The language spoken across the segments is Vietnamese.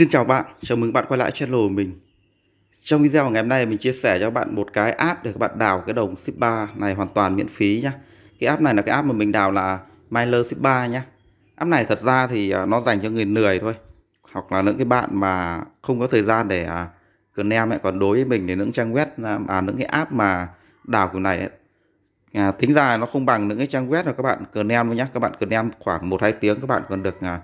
Xin chào bạn, chào mừng bạn quay lại channel của mình Trong video ngày hôm nay mình chia sẻ cho bạn một cái app để các bạn đào cái đồng ship 3 này hoàn toàn miễn phí nhá Cái app này là cái app mà mình đào là Mailer ship 3 nhá App này thật ra thì à, nó dành cho người lười thôi Hoặc là những cái bạn mà không có thời gian để à, cần em ấy Còn đối với mình thì những trang web, à, à những cái app mà đào kiểu này À, tính ra nó không bằng những cái trang web mà các bạn cần em nhá. các bạn cần em khoảng 1-2 tiếng các bạn còn được à,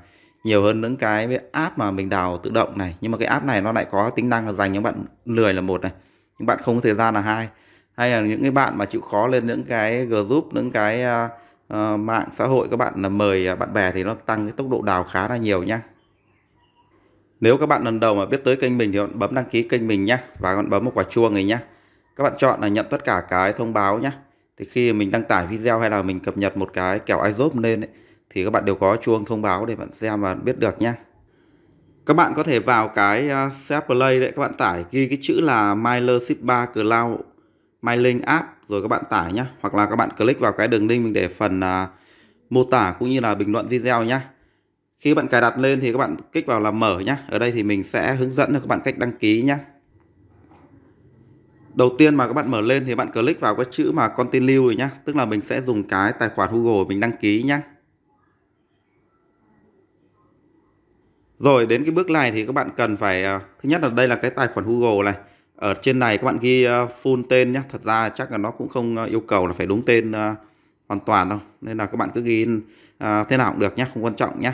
nhiều hơn những cái app mà mình đào tự động này nhưng mà cái app này nó lại có tính năng là dành những bạn lười là một này những bạn không có thời gian là hai hay là những cái bạn mà chịu khó lên những cái group những cái uh, uh, mạng xã hội các bạn là mời à, bạn bè thì nó tăng cái tốc độ đào khá là nhiều nhá nếu các bạn lần đầu mà biết tới kênh mình thì bạn bấm đăng ký kênh mình nhé và bạn bấm một quả chuông này nhé các bạn chọn là nhận tất cả cái thông báo nhé thì khi mình đăng tải video hay là mình cập nhật một cái kèo iZoop lên ấy, thì các bạn đều có chuông thông báo để bạn xem và biết được nhé các bạn có thể vào cái à, set play đấy các bạn tải ghi cái chữ là Myler Ship 3 Cloud MyLink app rồi các bạn tải nhé hoặc là các bạn click vào cái đường link mình để phần uh, mô tả cũng như là bình luận video nhé khi bạn cài đặt lên thì các bạn kích vào là mở nhé ở đây thì mình sẽ hướng dẫn cho các bạn cách đăng ký nhé đầu tiên mà các bạn mở lên thì bạn click vào cái chữ mà continue rồi nhá tức là mình sẽ dùng cái tài khoản Google mình đăng ký nhé Rồi đến cái bước này thì các bạn cần phải ờ, thứ nhất là đây là cái tài khoản Google này. Ở trên này các bạn ghi ờ, full tên nhé. Thật ra chắc là nó cũng không ờ, yêu cầu là phải đúng tên hoàn toàn đâu. Nên là các bạn cứ ghi thế nào cũng được nhé, không quan trọng nhé.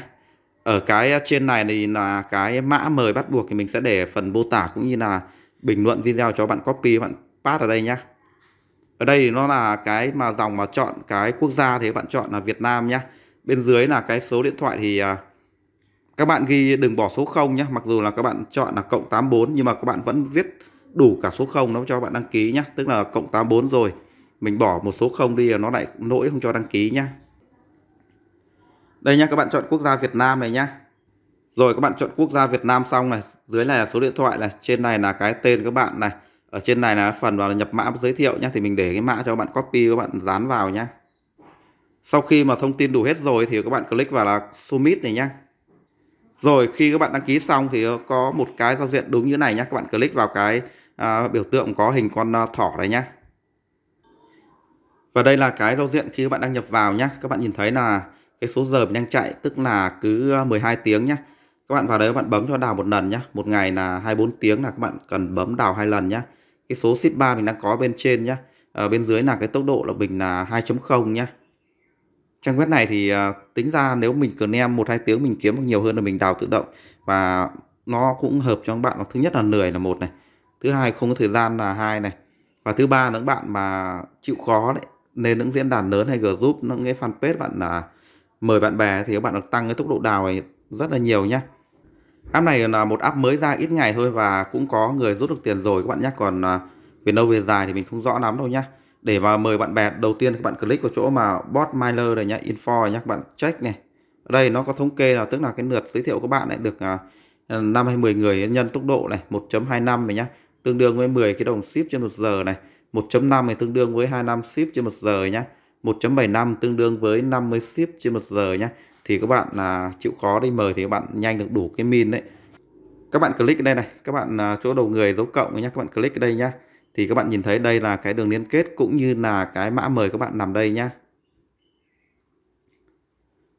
Ở cái trên này thì là cái mã mời bắt buộc thì mình sẽ để phần mô tả cũng như là bình luận video cho bạn copy bạn pass ở đây nhé. Ở đây thì nó là cái mà dòng mà chọn cái quốc gia thì bạn chọn là Việt Nam nhé. Bên dưới là cái số điện thoại thì các bạn ghi đừng bỏ số 0 nhé mặc dù là các bạn chọn là cộng 84 nhưng mà các bạn vẫn viết đủ cả số 0 nó cho bạn đăng ký nhé tức là cộng 84 rồi mình bỏ một số 0 đi nó lại lỗi không cho đăng ký nhé đây nha các bạn chọn quốc gia Việt Nam này nhá rồi các bạn chọn quốc gia Việt Nam xong này dưới này là số điện thoại này trên này là cái tên các bạn này ở trên này là phần vào là nhập mã giới thiệu nhé thì mình để cái mã cho các bạn copy các bạn dán vào nhé sau khi mà thông tin đủ hết rồi thì các bạn click vào là submit này nhé rồi khi các bạn đăng ký xong thì ờ, có một cái giao diện đúng như này nhé. Các bạn click vào cái à, biểu tượng có hình con ờ, thỏ này nhé. Và đây là cái giao diện khi các bạn đăng nhập vào nhé. Các bạn nhìn thấy là cái số giờ mình đang chạy tức là cứ 12 ờ, tiếng nhé. Các bạn vào đấy các bạn bấm cho đào một lần nhé. Một ngày là 24 tiếng là các bạn cần bấm đào hai lần nhé. Cái số ship 3 mình đang có bên trên nhé. Ở bên dưới là cái tốc độ là mình là 2.0 nhé trang web này thì uh, tính ra nếu mình nem một hai tiếng mình kiếm được nhiều hơn là mình đào tự động và nó cũng hợp cho các bạn thứ nhất là lười là một này thứ hai không có thời gian là hai này và thứ ba là các bạn mà chịu khó đấy nên những diễn đàn lớn hay group những cái fanpage bạn là mời bạn bè thì các bạn được tăng cái tốc độ đào này rất là nhiều nhá app này là một app mới ra ít ngày thôi và cũng có người rút được tiền rồi các bạn nhé còn về lâu về dài thì mình không rõ lắm đâu nhá để mà mời bạn bè đầu tiên các bạn click vào chỗ mà bot miner này nhá info này nhá các bạn check này đây nó có thống kê là tức là cái lượt giới thiệu các bạn lại được à, năm hay 10 người nhân tốc độ này 1.25 này nhá tương đương với 10 cái đồng ship trên một giờ này 1.5 thì tương đương với 25 ship trên một giờ nhá 1.75 tương đương với 50 ship trên một giờ nhá thì các bạn là chịu khó đi mời thì các bạn nhanh được đủ cái min đấy các bạn click ở đây này các bạn à, chỗ đầu người dấu cộng nhá các bạn click ở đây nhá thì các bạn nhìn thấy đây là cái đường liên kết cũng như là cái mã mời các bạn nằm đây nhá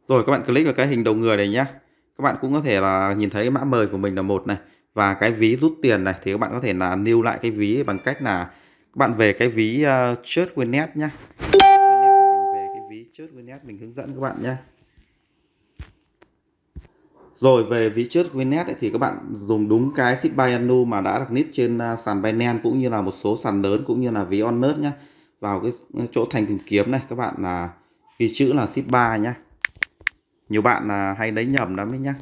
rồi các bạn click vào cái hình đầu người này nhá các bạn cũng có thể là nhìn thấy mã mời của mình là một này và cái ví rút tiền này thì các bạn có thể là lưu lại cái ví bằng cách là các bạn về cái ví uh, chớt Winnet nhá về cái ví chớt Winnet mình hướng dẫn các bạn nhá rồi về ví trước Winet thì các bạn dùng đúng cái ship buy Anu mà đã đặt nít trên à, sàn Binance cũng như là một số sàn lớn cũng như là ví Onnet nhé. Vào cái chỗ thành tìm kiếm này các bạn là ghi chữ là ship buy nhé. Nhiều bạn là hay lấy nhầm lắm đấy nhá.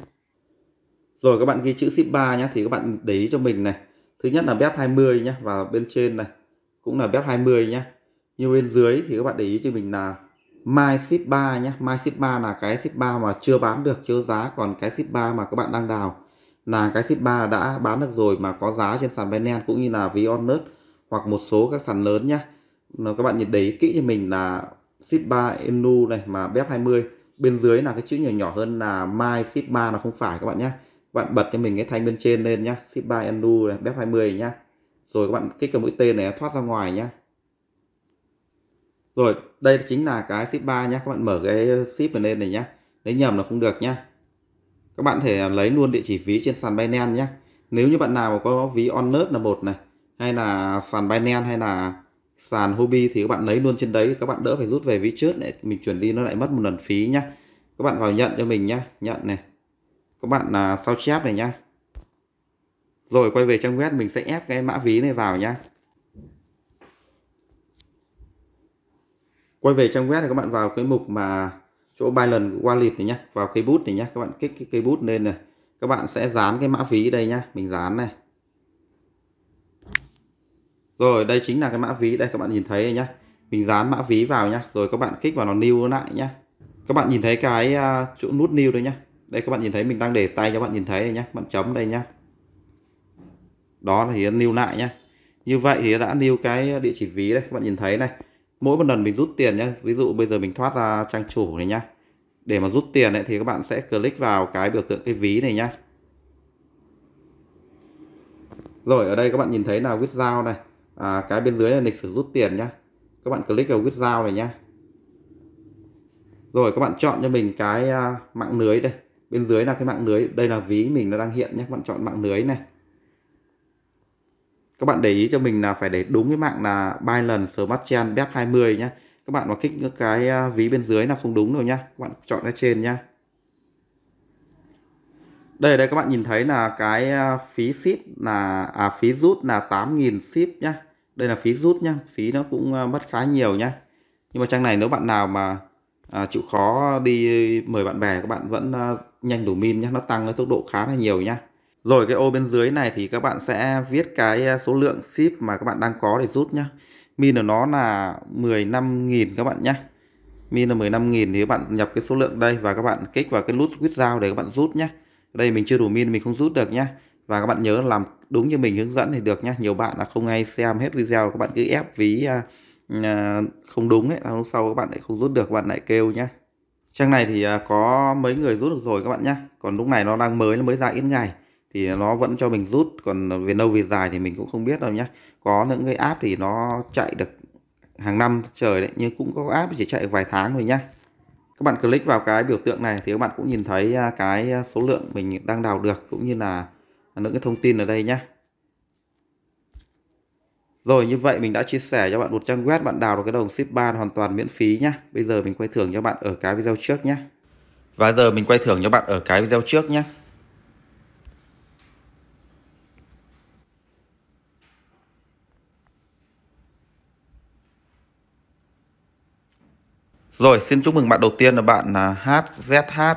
Rồi các bạn ghi chữ ship 3 nhé thì các bạn để ý cho mình này. Thứ nhất là bếp 20 nhé và bên trên này cũng là bếp 20 nhé. Như bên dưới thì các bạn để ý cho mình là My ship 3 nhé my ship 3 là cái ship 3 mà chưa bán được chưa giá Còn cái ship 3 mà các bạn đang đào Là cái ship 3 đã bán được rồi Mà có giá trên sàn Binance cũng như là Vionet Hoặc một số các sàn lớn nhé Nếu Các bạn nhìn đấy kỹ cho mình là Ship 3 Enu này mà BF20 Bên dưới là cái chữ nhỏ nhỏ hơn là my ship 3 là không phải các bạn nhé các bạn bật cho mình cái thanh bên trên lên nhé, ship 3 Enu này BF20 nhá rồi các bạn kích vào mũi tên này thoát ra ngoài nhé rồi đây chính là cái ship 3 nhé các bạn mở cái ship này lên này nhé lấy nhầm là không được nhé các bạn thể lấy luôn địa chỉ ví trên sàn Binance nhé nếu như bạn nào có ví Onnet là một này hay là sàn Binance hay là sàn hobby thì các bạn lấy luôn trên đấy các bạn đỡ phải rút về ví trước để mình chuyển đi nó lại mất một lần phí nhá các bạn vào nhận cho mình nhá nhận này các bạn là sao chép này nhá rồi quay về trang web mình sẽ ép cái mã ví này vào nhá quay về trang web thì các bạn vào cái mục mà chỗ Binance Wallet này nhé vào cây bút này nhé các bạn kích cái cây bút lên này các bạn sẽ dán cái mã ví đây nhá mình dán này rồi đây chính là cái mã ví đây các bạn nhìn thấy nhá mình dán mã ví vào nhá rồi các bạn kích vào nó new lại nhá các bạn nhìn thấy cái à, chỗ nút new đây nhá đây các bạn nhìn thấy mình đang để tay cho bạn nhìn thấy nhá bạn chấm đây nhá đó là hiện new lại nhá như vậy thì đã new cái địa chỉ ví đây các bạn nhìn thấy này mỗi một lần mình rút tiền nhé ví dụ bây giờ mình thoát ra trang chủ này nhá để mà rút tiền ấy, thì các bạn sẽ click vào cái biểu tượng cái ví này nhá rồi ở đây các bạn nhìn thấy là withdraw này à, cái bên dưới là lịch sử rút tiền nhá các bạn click vào withdraw này nhá rồi các bạn chọn cho mình cái à, mạng lưới đây bên dưới là cái mạng lưới đây là ví mình nó đang hiện nhé các bạn chọn mạng lưới này các bạn để ý cho mình là phải để đúng cái mạng là Binance Smart Chain BEP 20 nhé các bạn mà kích cái à, ví bên dưới là không đúng rồi nhé các bạn chọn cái trên nhá đây đây các bạn nhìn thấy là cái à, phí ship là à phí rút là 8.000 ship nhé đây là phí rút nhá phí nó cũng à, mất khá nhiều nhá nhưng mà trang này nếu bạn nào mà à, chịu khó đi mời bạn bè các bạn vẫn à, nhanh đủ min nhé nó tăng cái tốc độ khá là nhiều nhá rồi cái ô bên dưới này thì các bạn sẽ viết cái số lượng ship mà các bạn đang có để rút nhá. Min của nó là 15.000 các bạn nhé. Min là 15.000 thì các bạn nhập cái số lượng đây và các bạn kích vào cái nút quit giao để các bạn rút nhá. Đây mình chưa đủ min mình không rút được nhá Và các bạn nhớ làm đúng như mình hướng dẫn thì được nhá. Nhiều bạn là không ngay xem hết video các bạn cứ ép ví không đúng ấy. Lúc sau các bạn lại không rút được các bạn lại kêu nhá. Trang này thì có mấy người rút được rồi các bạn nhá. Còn lúc này nó đang mới nó mới ra ít ngày thì nó vẫn cho mình rút còn về lâu về dài thì mình cũng không biết đâu nhé có những cái app thì nó chạy được hàng năm trời đấy nhưng cũng có app chỉ chạy vài tháng thôi nhá các bạn click vào cái biểu tượng này thì các bạn cũng nhìn thấy à, cái à, số lượng mình đang đào được cũng như là những cái thông tin ở đây nhé rồi như vậy mình đã chia sẻ cho bạn một trang web bạn đào được cái đồng ship ban hoàn toàn miễn phí nhé bây giờ mình quay thưởng cho bạn ở cái video trước nhé và giờ mình quay thưởng cho bạn ở cái video trước nhé Rồi xin chúc mừng bạn đầu tiên là bạn là HZH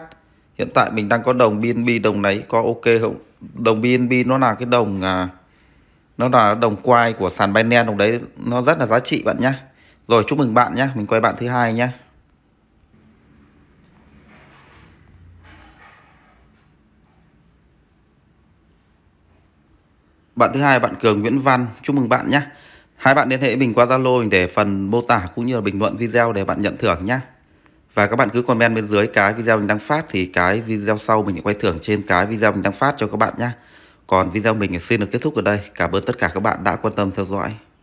Hiện tại mình đang có đồng BNB đồng đấy có ok không? Đồng BNB nó là cái đồng à, Nó là đồng quai của sàn Binance đồng đấy Nó rất là giá trị bạn nhé Rồi chúc mừng bạn nhé Mình quay bạn thứ hai nhé Bạn thứ hai bạn Cường Nguyễn Văn Chúc mừng bạn nhé Hai bạn liên hệ mình qua Zalo mình để phần mô tả cũng như là bình luận video để bạn nhận thưởng nhé. Và các bạn cứ comment bên dưới cái video mình đang phát thì cái video sau mình quay thưởng trên cái video mình đang phát cho các bạn nhé. Còn video mình xin được kết thúc ở đây. Cảm ơn tất cả các bạn đã quan tâm theo dõi.